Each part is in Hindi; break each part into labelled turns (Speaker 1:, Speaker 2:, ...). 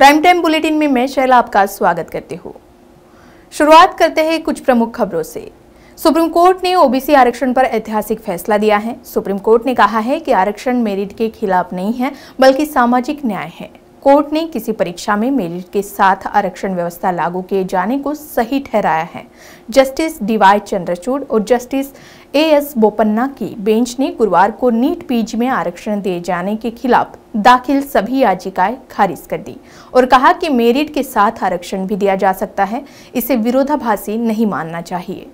Speaker 1: प्राइम टाइम बुलेटिन में मैं शैला आपका स्वागत करती हूँ शुरुआत करते हैं कुछ प्रमुख खबरों से सुप्रीम कोर्ट ने ओबीसी आरक्षण पर ऐतिहासिक फैसला दिया है सुप्रीम कोर्ट ने कहा है कि आरक्षण मेरिट के खिलाफ नहीं है बल्कि सामाजिक न्याय है कोर्ट ने किसी परीक्षा में मेरिट के साथ आरक्षण व्यवस्था लागू किए जाने को सही ठहराया है जस्टिस डीवाई चंद्रचूड़ और जस्टिस ए एस बोपन्ना की बेंच ने गुरुवार को नीट पीजी में आरक्षण दिए जाने के खिलाफ दाखिल सभी याचिकाएं खारिज कर दी और कहा कि मेरिट के साथ आरक्षण भी दिया जा सकता है इसे विरोधाभासी नहीं मानना चाहिए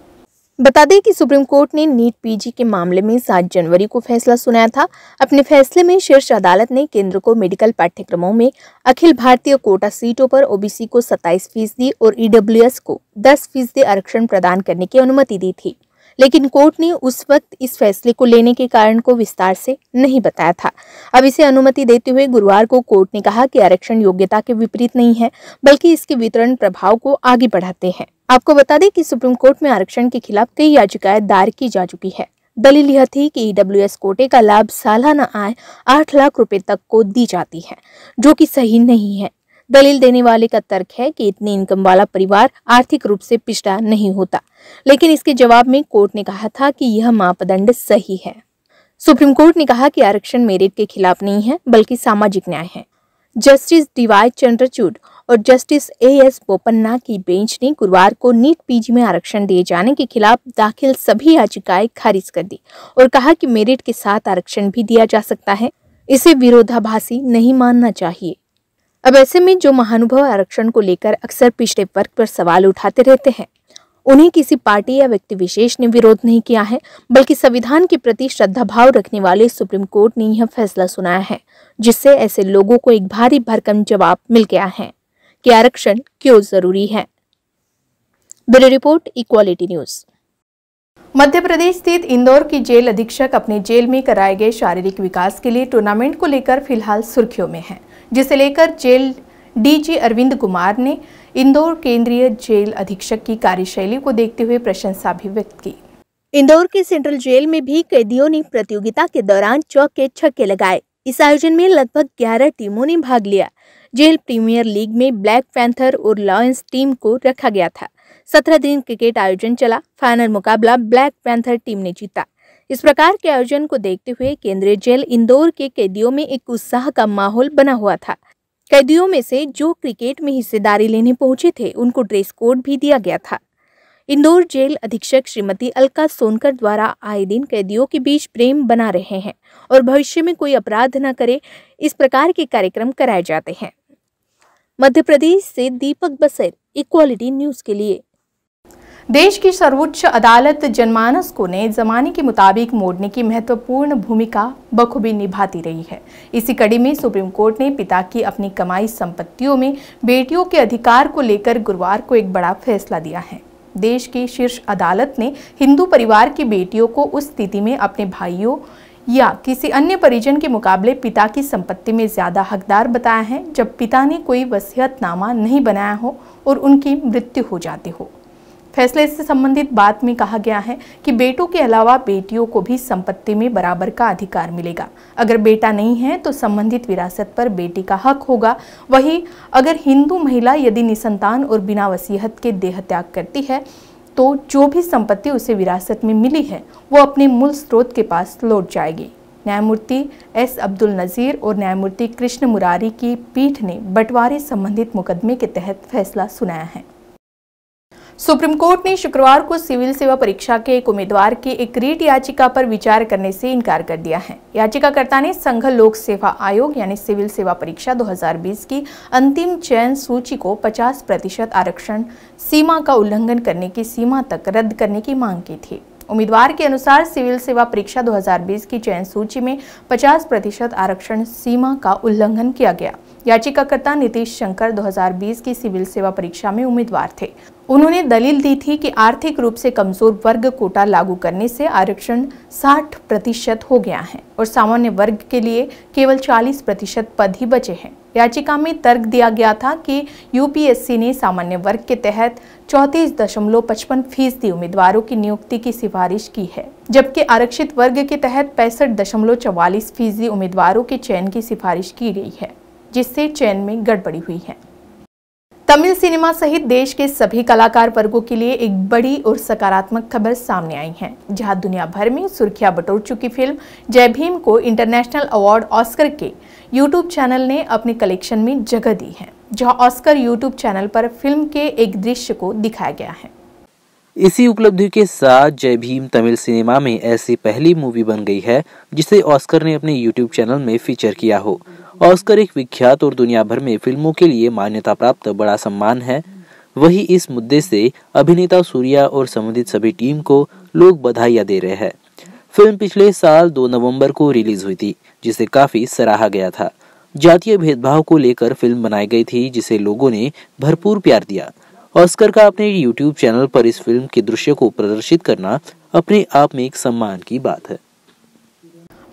Speaker 1: बता दें कि सुप्रीम कोर्ट ने नीट पीजी के मामले में 7 जनवरी को फैसला सुनाया था अपने फैसले में शीर्ष अदालत ने केंद्र को मेडिकल पाठ्यक्रमों में अखिल भारतीय कोटा सीटों पर ओबीसी को 27 फीसदी और ईडब्ल्यूएस को 10 फीसदी आरक्षण प्रदान करने की अनुमति दी थी लेकिन कोर्ट ने उस वक्त इस फैसले को लेने के कारण को विस्तार से नहीं बताया था अब इसे अनुमति देते हुए गुरुवार को कोर्ट ने कहा कि आरक्षण योग्यता के विपरीत नहीं है बल्कि इसके वितरण प्रभाव को आगे बढ़ाते हैं आपको बता दें कि सुप्रीम कोर्ट में आरक्षण के खिलाफ कई याचिकाएं दायर की जा चुकी है दलील यह थी कि ईडब्ल्यू e कोटे का लाभ सालाना आय आठ लाख रुपए तक को दी जाती है जो कि सही नहीं है दलील देने वाले का तर्क है कि इतनी इनकम वाला परिवार आर्थिक रूप से पिछड़ा नहीं होता लेकिन इसके जवाब में कोर्ट ने कहा था कि यह मापदंड सही है सुप्रीम कोर्ट ने कहा कि आरक्षण मेरिट के खिलाफ नहीं है बल्कि सामाजिक न्याय है जस्टिस डीवाई चंद्रचूड और जस्टिस ए एस बोपन्ना की बेंच ने गुरुवार को नीट पीजी में आरक्षण दिए जाने के खिलाफ दाखिल सभी याचिकाएं खारिज कर दी और कहा कि मेरिट के साथ आरक्षण भी दिया जा सकता है इसे विरोधाभासी नहीं मानना चाहिए अब ऐसे में जो महानुभव आरक्षण को लेकर अक्सर पिछड़े वर्ग पर सवाल उठाते रहते हैं उन्हें किसी पार्टी या व्यक्ति विशेष ने विरोध नहीं किया है बल्कि संविधान के प्रति श्रद्धा भाव रखने वाले सुप्रीम कोर्ट ने यह फैसला सुनाया है जिससे ऐसे लोगों को एक भारी भरकम जवाब मिल गया है कि आरक्षण क्यों जरूरी है bureau report equality news Madhya Pradesh स्थित इंदौर की जेल अधीक्षक अपने जेल में कराए गए शारीरिक विकास के लिए टूर्नामेंट को लेकर फिलहाल सुर्खियों में हैं। जिसे लेकर जेल डीजी अरविंद कुमार ने इंदौर केंद्रीय जेल अधीक्षक की कार्यशैली को देखते हुए प्रशंसा भी व्यक्त की इंदौर के सेंट्रल जेल में भी कैदियों ने प्रतियोगिता के दौरान चौक के छक्के लगाए इस आयोजन में लगभग 11 टीमों ने भाग लिया जेल प्रीमियर लीग में ब्लैक पैंथर और लॉयंस टीम को रखा गया था सत्रह दिन क्रिकेट आयोजन चला फाइनल मुकाबला ब्लैक पैंथर टीम ने जीता इस प्रकार के आयोजन को देखते हुए केंद्रीय जेल इंदौर के कैदियों में एक उत्साह का माहौल बना हुआ था कैदियों में से जो क्रिकेट में हिस्सेदारी लेने पहुंचे थे उनको ड्रेस कोड भी दिया गया था इंदौर जेल अधीक्षक श्रीमती अलका सोनकर द्वारा आए दिन कैदियों के बीच प्रेम बना रहे हैं और भविष्य में कोई अपराध न करे इस प्रकार के कार्यक्रम कराए जाते हैं मध्य प्रदेश से दीपक बसर इक्वालिटी न्यूज के लिए देश की सर्वोच्च अदालत जनमानस को नए जमाने के मुताबिक मोड़ने की महत्वपूर्ण भूमिका बखूबी निभाती रही है इसी कड़ी में सुप्रीम कोर्ट ने पिता की अपनी कमाई संपत्तियों में बेटियों के अधिकार को लेकर गुरुवार को एक बड़ा फैसला दिया है देश की शीर्ष अदालत ने हिंदू परिवार की बेटियों को उस स्थिति में अपने भाइयों या किसी अन्य परिजन के मुकाबले पिता की संपत्ति में ज़्यादा हकदार बताया है जब पिता ने कोई वसीयतनामा नहीं बनाया हो और उनकी मृत्यु हो जाती हो फैसले से संबंधित बात में कहा गया है कि बेटों के अलावा बेटियों को भी संपत्ति में बराबर का अधिकार मिलेगा अगर बेटा नहीं है तो संबंधित विरासत पर बेटी का हक होगा वही अगर हिंदू महिला यदि निसंतान और बिना वसीहत के देह त्याग करती है तो जो भी संपत्ति उसे विरासत में मिली है वो अपने मूल स्रोत के पास लौट जाएगी न्यायमूर्ति एस अब्दुल नज़ीर और न्यायमूर्ति कृष्ण मुरारी की पीठ ने बंटवारे संबंधित मुकदमे के तहत फैसला सुनाया है सुप्रीम कोर्ट ने शुक्रवार को सिविल सेवा परीक्षा के एक उम्मीदवार की एक रीट याचिका पर विचार करने से इनकार कर दिया है याचिकाकर्ता ने संघ लोक सेवा आयोग यानी सिविल सेवा परीक्षा 2020 की अंतिम चयन सूची को 50 प्रतिशत आरक्षण सीमा का उल्लंघन करने की सीमा तक रद्द करने की मांग की थी उम्मीदवार के अनुसार सिविल सेवा परीक्षा 2020 की चयन सूची में 50 प्रतिशत आरक्षण सीमा का उल्लंघन किया गया याचिकाकर्ता नीतीश शंकर 2020 की सिविल सेवा परीक्षा में उम्मीदवार थे उन्होंने दलील दी थी कि आर्थिक रूप से कमजोर वर्ग कोटा लागू करने से आरक्षण 60 प्रतिशत हो गया है और सामान्य वर्ग के लिए केवल 40 प्रतिशत पद ही बचे हैं याचिका में तर्क दिया गया था कि यूपीएससी ने सामान्य वर्ग के तहत चौंतीस दशमलव पचपन फीसदी उम्मीदवारों की नियुक्ति की सिफारिश की है जबकि आरक्षित वर्ग के तहत पैंसठ दशमलव चौवालीस फीसदी उम्मीदवारों के चयन की सिफारिश की गई है जिससे चयन में गड़बड़ी हुई है तमिल सिनेमा सहित देश के सभी कलाकार वर्गों के लिए एक बड़ी और सकारात्मक खबर सामने आई है जहां दुनिया भर में सुर्खियां बटोर चुकी फिल्म जय भीम को इंटरनेशनल अवार्ड ऑस्कर के यूट्यूब चैनल ने अपने कलेक्शन में जगह दी है जहां ऑस्कर यूट्यूब चैनल पर फिल्म के एक दृश्य को दिखाया गया है इसी उपलब्धि के साथ जय भीम तमिल सिनेमा में ऐसी पहली मूवी बन गई है जिसे ऑस्कर ने अपने यूट्यूब चैनल में फीचर किया हो ऑस्कर एक विख्यात और दुनिया भर में फिल्मों के लिए मान्यता प्राप्त बड़ा सम्मान है वही इस मुद्दे से अभिनेता सूर्या और संबंधित सभी टीम को लोग बधाइयाँ दे रहे हैं फिल्म पिछले साल 2 नवंबर को रिलीज हुई थी जिसे काफी सराहा गया था जातीय भेदभाव को लेकर फिल्म बनाई गई थी जिसे लोगों ने भरपूर प्यार दिया ऑस्कर का अपने यूट्यूब चैनल पर इस फिल्म के दृश्य को प्रदर्शित करना अपने आप में एक सम्मान की बात है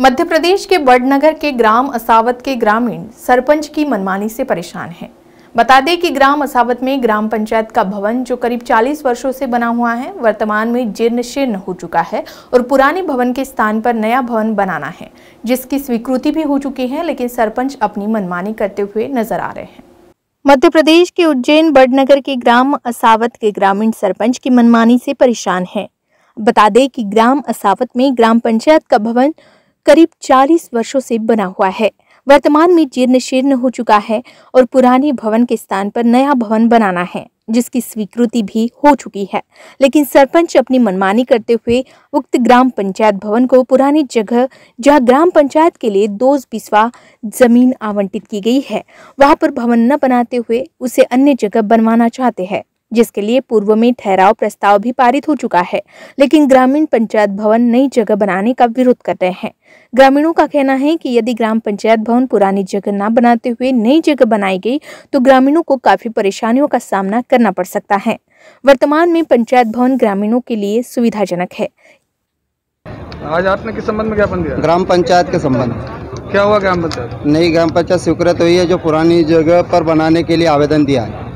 Speaker 1: मध्य प्रदेश के बड़नगर के ग्राम असावत के ग्रामीण सरपंच की मनमानी से परेशान हैं बता दें कि ग्राम असावत में ग्राम पंचायत का भवन जो करीब 40 वर्षों से बना हुआ है वर्तमान में जीर्ण शीर्ण हो चुका है और पुराने भवन के स्थान पर नया भवन बनाना है जिसकी स्वीकृति भी हो चुकी है लेकिन सरपंच अपनी मनमानी करते हुए नजर आ रहे हैं मध्य प्रदेश के उज्जैन बड़नगर के ग्राम असावत के ग्रामीण सरपंच की मनमानी से परेशान है बता दें कि ग्राम असावत में ग्राम पंचायत का भवन करीब 40 वर्षों से बना हुआ है वर्तमान में जीर्ण शीर्ण हो चुका है और पुराने भवन के स्थान पर नया भवन बनाना है जिसकी स्वीकृति भी हो चुकी है लेकिन सरपंच अपनी मनमानी करते हुए उक्त ग्राम पंचायत भवन को पुरानी जगह जहां ग्राम पंचायत के लिए दो बिस्वा जमीन आवंटित की गई है वहां पर भवन न बनाते हुए उसे अन्य जगह बनवाना चाहते हैं जिसके लिए पूर्व में ठहराव प्रस्ताव भी पारित हो चुका है लेकिन ग्रामीण पंचायत भवन नई जगह बनाने का विरोध कर रहे हैं ग्रामीणों का कहना है कि यदि ग्राम पंचायत भवन पुरानी जगह न बनाते हुए नई जगह बनाई गई तो ग्रामीणों को काफी परेशानियों का सामना करना पड़ सकता है वर्तमान में पंचायत भवन ग्रामीणों के लिए सुविधाजनक है आज आपने किस संबंध में ज्ञापन दिया ग्राम पंचायत के संबंध क्या हुआ ग्राम पंचायत नई ग्राम पंचायत स्वीकृत हुई है जो पुरानी जगह पर बनाने के लिए आवेदन दिया है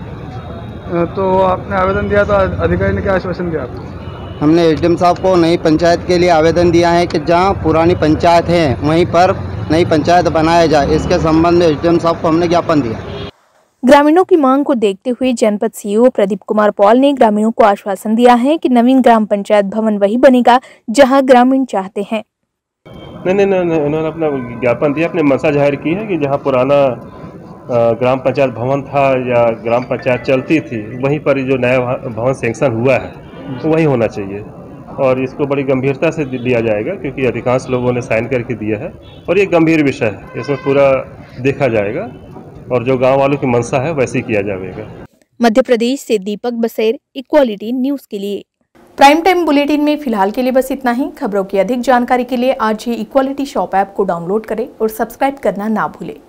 Speaker 1: तो आपने आवेदन दिया तो अधिकारी ने क्या आश्वासन दिया आपको हमने एसडीएम साहब को नई पंचायत के लिए आवेदन दिया है कि जहाँ पुरानी पंचायत है वहीं पर नई पंचायत बनाया जाए इसके संबंध में एसडीएम साहब को हमने ज्ञापन दिया ग्रामीणों की मांग को देखते हुए जनपद सीईओ प्रदीप कुमार पॉल ने ग्रामीणों को आश्वासन दिया है कि नवीन ग्राम पंचायत भवन वही बनेगा जहां ग्रामीण चाहते हैं नहीं नहीं नहीं उन्होंने अपना ज्ञापन दिया अपने मसा जाहिर की है कि जहां पुराना ग्राम पंचायत भवन था या ग्राम पंचायत चलती थी वहीं पर जो नया भवन सेंक्शन हुआ है तो वही होना चाहिए और इसको बड़ी गंभीरता से लिया जाएगा क्योंकि अधिकांश लोगों ने साइन करके दिया है और ये गंभीर विषय है इसमें पूरा देखा जाएगा और जो गांव वालों की मंशा है वैसे ही किया जाएगा मध्य प्रदेश से दीपक बसेर इक्वालिटी न्यूज के लिए प्राइम टाइम बुलेटिन में फिलहाल के लिए बस इतना ही खबरों की अधिक जानकारी के लिए आज ही इक्वालिटी शॉप ऐप को डाउनलोड करें और सब्सक्राइब करना ना भूलें